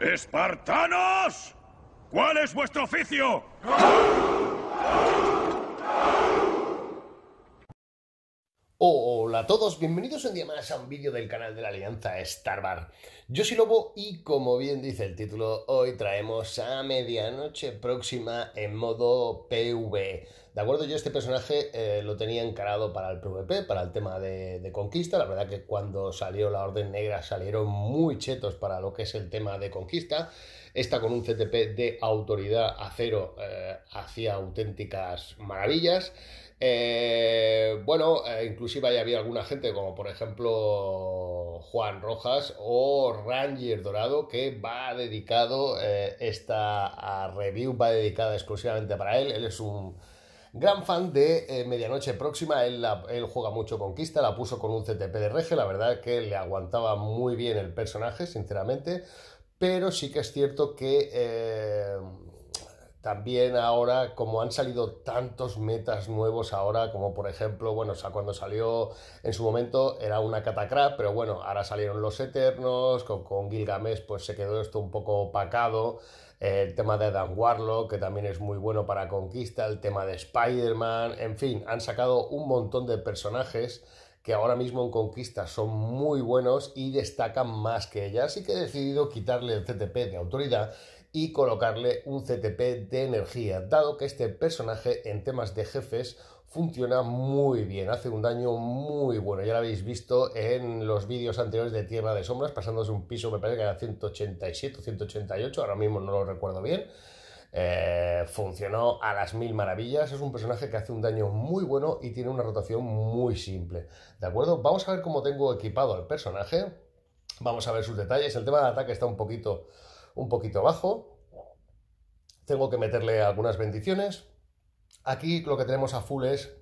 ¡Espartanos! ¿Cuál es vuestro oficio? Hola a todos, bienvenidos un día más a un vídeo del canal de la Alianza Starbar. Yo soy Lobo y como bien dice el título, hoy traemos a medianoche próxima en modo PV. De acuerdo, yo este personaje eh, lo tenía encarado para el PvP, para el tema de, conquista. La verdad que cuando salió la Orden Negra salieron muy chetos para lo que es el tema de conquista. Esta con un CTP de autoridad a cero eh, hacía auténticas maravillas. Eh, bueno, inclusive ahí había alguna gente como por ejemplo Juan Rojas o Ranger Dorado que va dedicado, esta review va dedicada exclusivamente para él. Él es un Gran fan de eh, Medianoche Próxima, él, juega mucho Conquista, la puso con un CTP de Rege, la verdad que le aguantaba muy bien el personaje, sinceramente, pero sí que es cierto que... Eh, también ahora, como han salido tantos metas nuevos ahora, como por ejemplo, bueno, o cuando salió en su momento era una catacrap, pero bueno, ahora salieron los Eternos, con, con Gilgamesh pues se quedó esto un poco opacado, el tema de Dan Warlock, que también es muy bueno para conquista, el tema de Spider-Man, en fin, han sacado un montón de personajes que ahora mismo en Conquista son muy buenos y destacan más que ella, así que he decidido quitarle el CTP de autoridad y colocarle un CTP de energía, dado que este personaje en temas de jefes funciona muy bien, hace un daño muy bueno. Ya lo habéis visto en los vídeos anteriores de Tierra de Sombras, pasándose un piso, me parece que era 187 188, ahora mismo no lo recuerdo bien. Eh, funcionó a las mil maravillas, es un personaje que hace un daño muy bueno y tiene una rotación muy simple. ¿De acuerdo? Vamos a ver cómo tengo equipado al personaje, vamos a ver sus detalles. El tema de ataque está un poquito, un poquito bajo. Tengo que meterle algunas bendiciones Aquí lo que tenemos a full es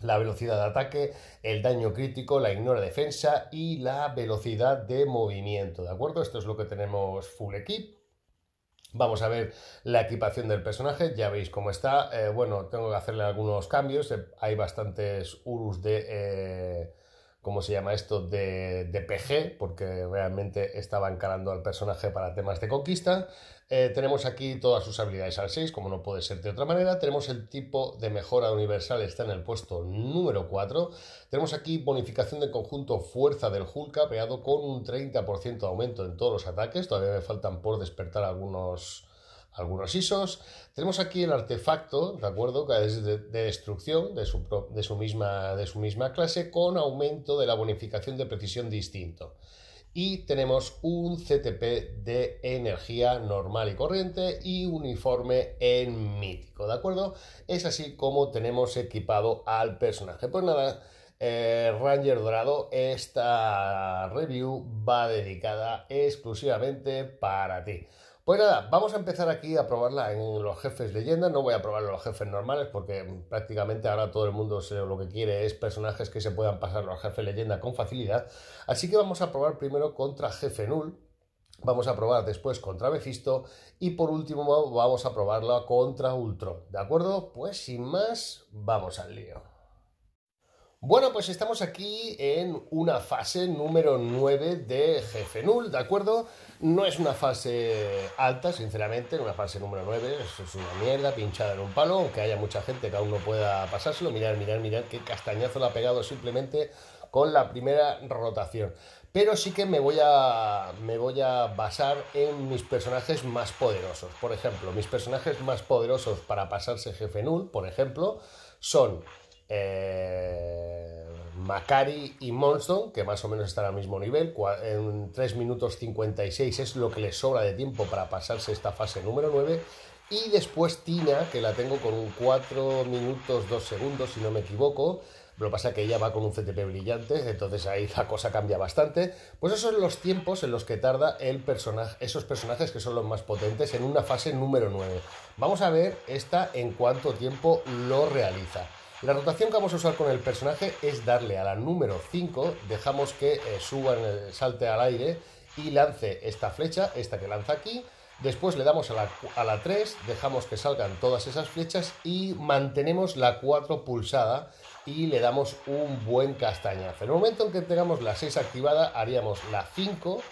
la velocidad de ataque, el daño crítico, la ignora defensa y la velocidad de movimiento, ¿de acuerdo? Esto es lo que tenemos full equip. Vamos a ver la equipación del personaje, ya veis cómo está. Eh, bueno, tengo que hacerle algunos cambios, eh, hay bastantes Urus de... Eh, ¿cómo se llama esto? De, PG, porque realmente estaba encarando al personaje para temas de conquista. Eh, tenemos aquí todas sus habilidades al 6, como no puede ser de otra manera. Tenemos el tipo de mejora universal, está en el puesto número 4. Tenemos aquí bonificación de conjunto fuerza del Hulk, apeado con un 30% de aumento en todos los ataques. Todavía me faltan por despertar algunos algunos ISOs. Tenemos aquí el artefacto, ¿de acuerdo? Que es de, destrucción de su, misma, de su misma clase con aumento de la bonificación de precisión distinto. Y tenemos un CTP de energía normal y corriente y uniforme en mítico, ¿de acuerdo? Es así como tenemos equipado al personaje. Pues nada, eh, Ranger Dorado, esta review va dedicada exclusivamente para ti. Pues nada, vamos a empezar aquí a probarla en los jefes leyenda. No voy a probarlo en los jefes normales porque prácticamente ahora todo el mundo lo que quiere es personajes que se puedan pasar los jefes leyenda con facilidad. Así que vamos a probar primero contra jefe null. Vamos a probar después contra Befisto y por último vamos a probarla contra Ultron. ¿De acuerdo? Pues sin más, vamos al lío. Bueno, pues estamos aquí en una fase número 9 de Jefe Null, ¿de acuerdo? No es una fase alta, sinceramente, una fase número 9, eso es una mierda pinchada en un palo, aunque haya mucha gente que aún no pueda pasárselo. Mirad, mirad, mirad qué castañazo le ha pegado simplemente con la primera rotación. Pero sí que me voy a, me voy a basar en mis personajes más poderosos. Por ejemplo, mis personajes más poderosos para pasarse Jefe Null, por ejemplo, son eh, Macari y Monson, que más o menos están al mismo nivel, en 3 minutos 56 es lo que les sobra de tiempo para pasarse esta fase número 9. Y después Tina, que la tengo con 4 minutos 2 segundos, si no me equivoco. Lo que pasa es que ella va con un CTP brillante, entonces ahí la cosa cambia bastante. Pues esos son los tiempos en los que tarda el personaje, esos personajes que son los más potentes en una fase número 9. Vamos a ver esta en cuánto tiempo lo realiza. La rotación que vamos a usar con el personaje es darle a la número 5, dejamos que eh, suba, salte al aire y lance esta flecha, esta que lanza aquí. Después le damos a la, a la 3, dejamos que salgan todas esas flechas y mantenemos la 4 pulsada y le damos un buen castañazo. En el momento en que tengamos la 6 activada, haríamos la 5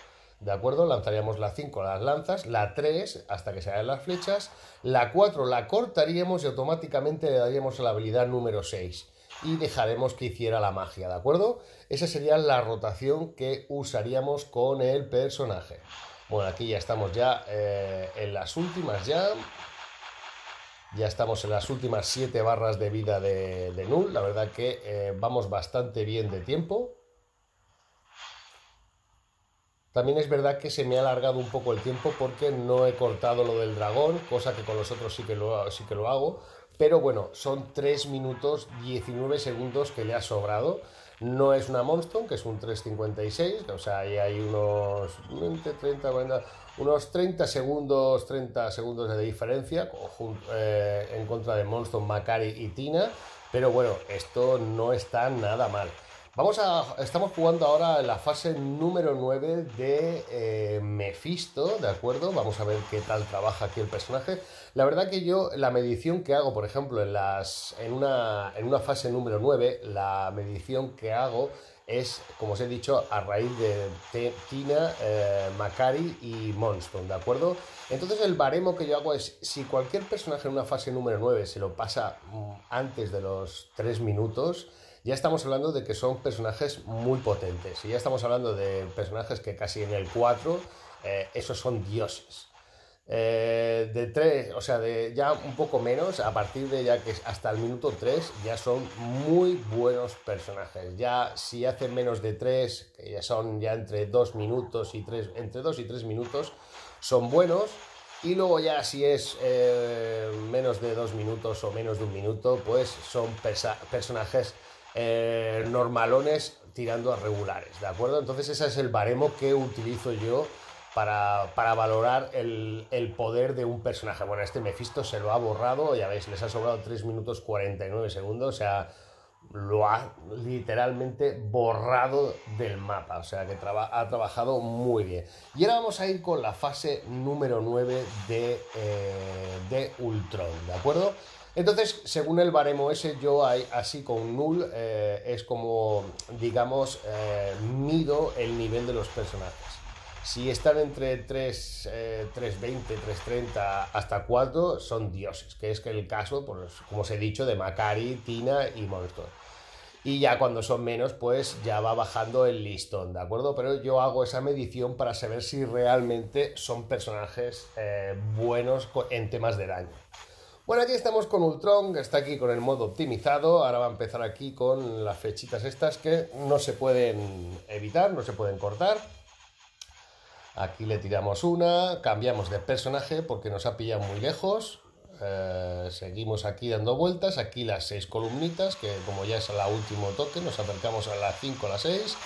¿De acuerdo? Lanzaríamos la 5, las lanzas, la 3 hasta que se las flechas, la 4 la cortaríamos y automáticamente le daríamos a la habilidad número 6 y dejaremos que hiciera la magia, ¿de acuerdo? Esa sería la rotación que usaríamos con el personaje. Bueno, aquí ya estamos ya eh, en las últimas ya. Ya estamos en las últimas 7 barras de vida de, Null. La verdad que eh, vamos bastante bien de tiempo. También es verdad que se me ha alargado un poco el tiempo porque no he cortado lo del dragón, cosa que con los otros sí que lo, sí que lo hago. Pero bueno, son 3 minutos 19 segundos que le ha sobrado. No es una Monstone, que es un 3.56, o sea, ahí hay unos 20, 30, unos 30 segundos, 30 segundos de diferencia eh, en contra de Monstone, Macari y Tina. Pero bueno, esto no está nada mal. Vamos a. Estamos jugando ahora la fase número 9 de eh, Mephisto, ¿de acuerdo? Vamos a ver qué tal trabaja aquí el personaje. La verdad que yo, la medición que hago, por ejemplo, en las. en una. en una fase número 9, la medición que hago es, como os he dicho, a raíz de Tina, eh, Macari y Monston, ¿de acuerdo? Entonces el baremo que yo hago es, si cualquier personaje en una fase número 9 se lo pasa mm, antes de los 3 minutos, ya estamos hablando de que son personajes muy potentes. Y ya estamos hablando de personajes que casi en el 4, eh, esos son dioses. Eh, de 3, o sea, de ya un poco menos, a partir de ya que hasta el minuto 3 ya son muy buenos personajes. Ya si hacen menos de 3, que ya son ya entre 2 minutos y 3, entre 2 y 3 minutos, son buenos. Y luego ya si es eh, menos de 2 minutos o menos de un minuto, pues son personajes eh, normalones tirando a regulares, ¿de acuerdo? Entonces ese es el baremo que utilizo yo para, valorar el, poder de un personaje. Bueno, este Mephisto se lo ha borrado, ya veis, les ha sobrado 3 minutos 49 segundos, o sea, lo ha literalmente borrado del mapa, o sea que ha trabajado muy bien. Y ahora vamos a ir con la fase número 9 de, eh, de Ultron, ¿de acuerdo? Entonces, según el baremo ese, yo así con null eh, es como, digamos, eh, mido el nivel de los personajes. Si están entre 320, 330 eh, hasta 4, son dioses, que es el caso, como os he dicho, de Macari, Tina y Monstor. Y ya cuando son menos, pues ya va bajando el listón, ¿de acuerdo? Pero yo hago esa medición para saber si realmente son personajes buenos en temas de daño. Bueno, aquí estamos con Ultron, está aquí con el modo optimizado. Ahora va a empezar aquí con las flechitas estas que no se pueden evitar, no se pueden cortar. Aquí le tiramos una, cambiamos de personaje porque nos ha pillado muy lejos. Eh, seguimos aquí dando vueltas. Aquí las seis columnitas, que como ya es el último toque, nos acercamos a las 5, a las 6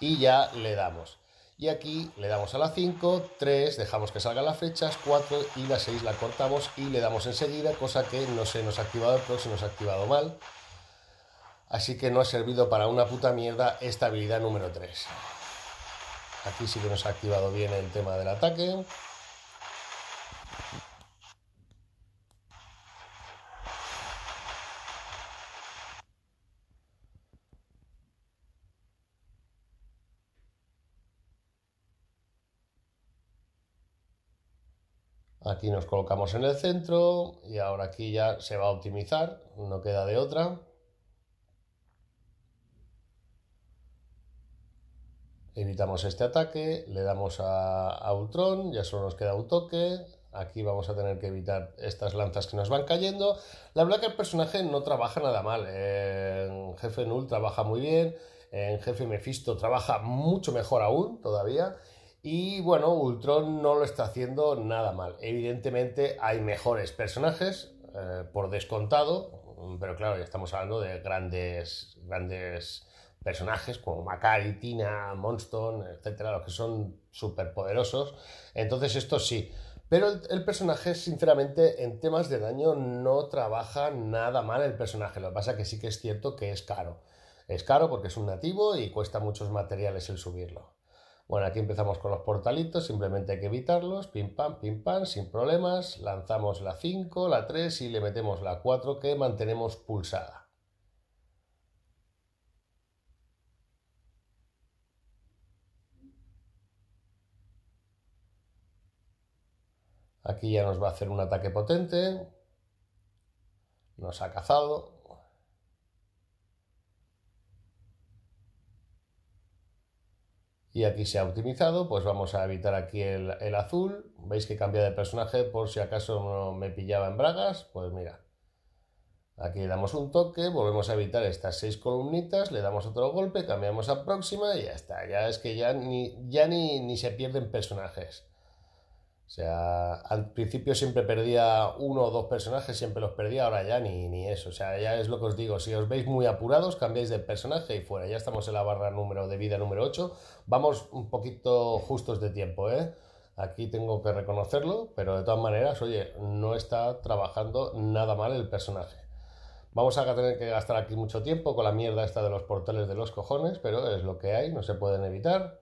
y ya le damos. Y aquí le damos a la 5, 3, dejamos que salgan las flechas, 4 y la 6 la cortamos y le damos enseguida, cosa que no se nos ha activado el próximo se nos ha activado mal. Así que no ha servido para una puta mierda esta habilidad número 3. Aquí sí que nos ha activado bien el tema del ataque. Aquí nos colocamos en el centro y ahora aquí ya se va a optimizar, no queda de otra. Evitamos este ataque, le damos a, Ultron, ya solo nos queda un toque, aquí vamos a tener que evitar estas lanzas que nos van cayendo. La verdad que el personaje no trabaja nada mal. Eh, en Jefe Null trabaja muy bien. En Jefe Mephisto trabaja mucho mejor aún todavía. Y bueno, Ultron no lo está haciendo nada mal. Evidentemente hay mejores personajes, eh, por descontado, pero claro, ya estamos hablando de grandes, grandes personajes como Macari, Tina, Monston, etcétera, los que son súper poderosos Entonces, esto sí. Pero el, personaje, sinceramente, en temas de daño no trabaja nada mal el personaje. Lo que pasa que sí que es cierto que es caro. Es caro porque es un nativo y cuesta muchos materiales el subirlo. Bueno, aquí empezamos con los portalitos, simplemente hay que evitarlos, pim pam, pim pam, sin problemas, lanzamos la 5, la 3 y le metemos la 4 que mantenemos pulsada. Aquí ya nos va a hacer un ataque potente. Nos ha cazado. y aquí se ha optimizado, pues vamos a evitar aquí el, azul, veis que cambia de personaje por si acaso me pillaba en bragas, pues mira, aquí le damos un toque, volvemos a evitar estas seis columnitas, le damos otro golpe, cambiamos a próxima y ya está, ya es que ya ni, ya ni, ni se pierden personajes. O sea, al principio siempre perdía uno o dos personajes, siempre los perdía, ahora ya ni, eso. O sea, ya es lo que os digo, si os veis muy apurados, cambiáis de personaje y fuera. Ya estamos en la barra número de vida número 8. Vamos un poquito justos de tiempo, ¿eh? Aquí tengo que reconocerlo, pero de todas maneras, oye, no está trabajando nada mal el personaje. Vamos a tener que gastar aquí mucho tiempo con la mierda esta de los portales de los cojones, pero es lo que hay, no se pueden evitar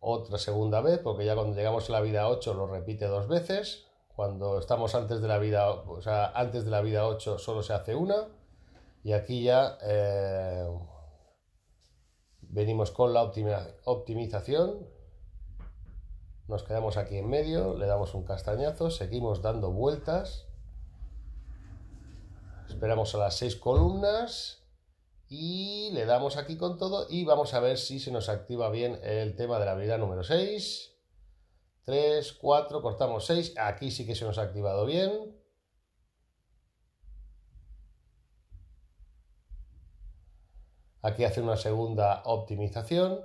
otra segunda vez, porque ya cuando llegamos a la vida 8 lo repite dos veces, cuando estamos antes de la vida, o sea, antes de la vida 8 solo se hace una, y aquí ya eh, venimos con la optimización, nos quedamos aquí en medio, le damos un castañazo, seguimos dando vueltas, esperamos a las seis columnas y le damos aquí con todo y vamos a ver si se nos activa bien el tema de la habilidad número 6. 3, 4, cortamos 6. Aquí sí que se nos ha activado bien. Aquí hace una segunda optimización,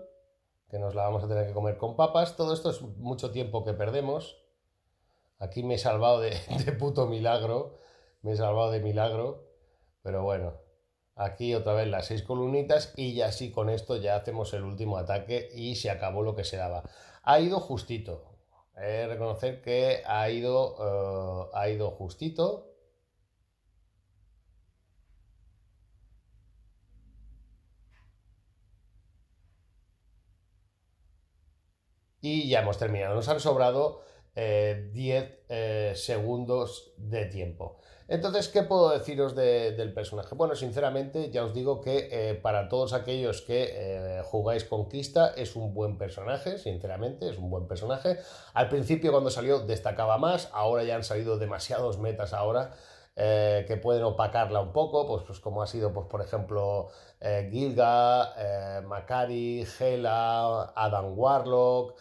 que nos la vamos a tener que comer con papas. Todo esto es mucho tiempo que perdemos. Aquí me he salvado de, puto milagro. Me he salvado de milagro. Pero bueno, Aquí otra vez las seis columnitas y ya así con esto ya hacemos el último ataque y se acabó lo que se daba. Ha ido justito. reconocer que ha ido, eh, ha ido justito. Y ya hemos terminado. Nos han sobrado 10 eh, eh, segundos de tiempo. Entonces, ¿qué puedo deciros del personaje? Bueno, sinceramente, ya os digo que eh, para todos aquellos que jugáis Conquista es un buen personaje, sinceramente, es un buen personaje. Al principio cuando salió destacaba más, ahora ya han salido demasiados metas ahora. que pueden opacarla un poco, pues, pues como ha sido, pues, por ejemplo, Gilga, Makari, Hela, Adam Warlock,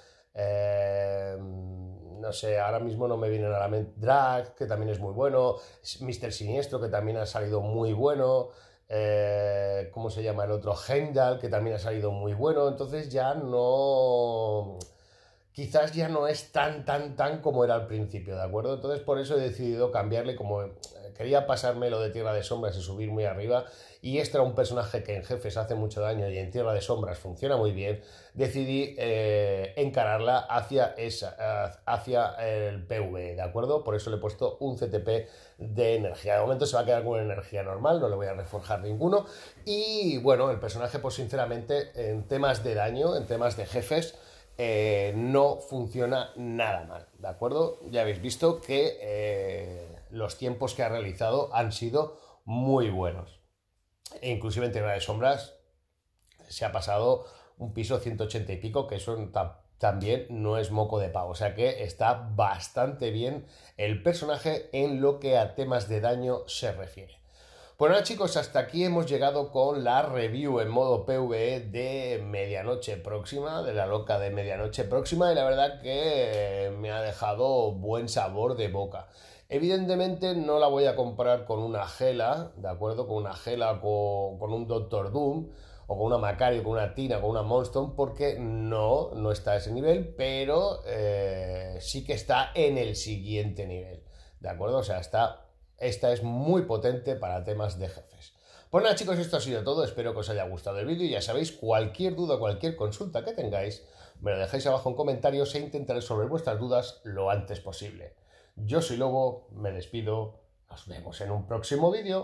no sé, ahora mismo no me vienen a la mente Drag, que también es muy bueno, Mr. Siniestro, que también ha salido muy bueno, eh, ¿cómo se llama el otro? Heimdall, que también ha salido muy bueno, entonces ya no, quizás ya no es tan, tan, tan como era al principio, ¿de acuerdo? Entonces por eso he decidido cambiarle como eh, quería pasármelo de Tierra de Sombras y subir muy arriba y este era un personaje que en jefes hace mucho daño y en Tierra de Sombras funciona muy bien, decidí eh, encararla hacia, esa, hacia el PV, ¿de acuerdo? Por eso le he puesto un CTP de energía. De momento se va a quedar con energía normal, no le voy a reforjar ninguno y bueno, el personaje pues sinceramente en temas de daño, en temas de jefes, eh, no funciona nada mal, ¿de acuerdo? Ya habéis visto que eh, los tiempos que ha realizado han sido muy buenos. E inclusive en Tierra de sombras se ha pasado un piso 180 y pico, que eso también no es moco de pago O sea que está bastante bien el personaje en lo que a temas de daño se refiere. Bueno, chicos, hasta aquí hemos llegado con la review en modo PVE de Medianoche Próxima, de la loca de Medianoche Próxima, y la verdad que me ha dejado buen sabor de boca. Evidentemente no la voy a comprar con una gela, ¿de acuerdo? Con una gela, con, un Doctor Doom, o con una Macario, con una Tina, con una Monstone, porque no, no está a ese nivel, pero eh, sí que está en el siguiente nivel, ¿de acuerdo? O sea, está esta es muy potente para temas de jefes. Pues nada chicos, esto ha sido todo, espero que os haya gustado el vídeo y ya sabéis, cualquier duda, cualquier consulta que tengáis, me lo dejáis abajo en comentarios e intentaré resolver vuestras dudas lo antes posible. Yo soy Lobo, me despido, nos vemos en un próximo vídeo.